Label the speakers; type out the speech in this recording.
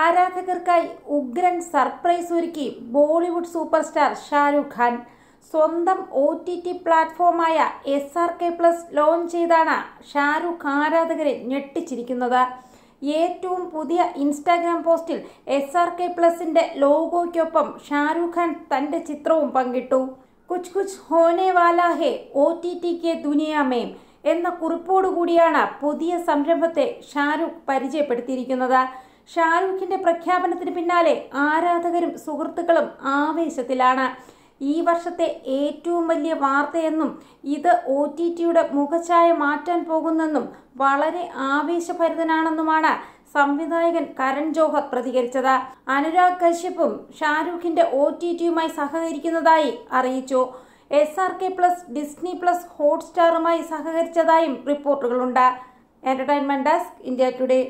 Speaker 1: ആരാധകർക്കായി ഉഗ്രൻ സർപ്രൈസ് ഒരുക്കി Bollywood super star Shahrukh Khan സ്വന്തം ഒ ടി ടി പ്ലാറ്റ്ഫോമായ S R K plus launch ചെയ്താണ് ഷാരൂഖ് ആരാധകരെ ഞെട്ടിച്ചിരിക്കുന്നത് ഏറ്റവും പുതിയ ഇൻസ്റ്റാഗ്രാം പോസ്റ്റിൽ എസ് ആർ കെ പ്ലസിൻ്റെ ലോഗോയ്ക്കൊപ്പം ഷാരൂഖ് ഖാൻ തൻ്റെ ചിത്രവും പങ്കിട്ടു കുച്ച് കുച്ച് ഹോനെ വാല ഹെ ഒ ടി ടി കെ ദുനിയാമേം എന്ന കുറിപ്പോടുകൂടിയാണ് പുതിയ സംരംഭത്തെ ഷാരൂഖ് പരിചയപ്പെടുത്തിയിരിക്കുന്നത് ഷാരൂഖിന്റെ പ്രഖ്യാപനത്തിന് പിന്നാലെ ആരാധകരും സുഹൃത്തുക്കളും ആവേശത്തിലാണ് ഈ വർഷത്തെ ഏറ്റവും വലിയ വാർത്തയെന്നും ഇത് ഒ ടി ടിയുടെ മുഖഛായ മാറ്റാൻ പോകുന്നെന്നും വളരെ ആവേശഭരിതനാണെന്നുമാണ് സംവിധായകൻ കരൺ ജോഹർ പ്രതികരിച്ചത് അനുരാഗ് കശ്യപ്പും ഷാരൂഖിന്റെ ഒ ടി ടിയുമായി സഹകരിക്കുന്നതായി അറിയിച്ചു S R K plus Disney plus ഹോട്ട്സ്റ്റാറുമായി സഹകരിച്ചതായും റിപ്പോർട്ടുകളുണ്ട് എന്റർടൈൻമെന്റ് ഡെസ്ക് ഇന്ത്യ ടുഡേ